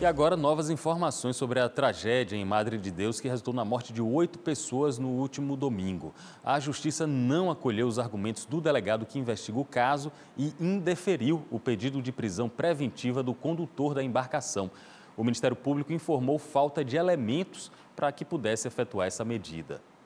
E agora, novas informações sobre a tragédia em Madre de Deus que resultou na morte de oito pessoas no último domingo. A justiça não acolheu os argumentos do delegado que investiga o caso e indeferiu o pedido de prisão preventiva do condutor da embarcação. O Ministério Público informou falta de elementos para que pudesse efetuar essa medida.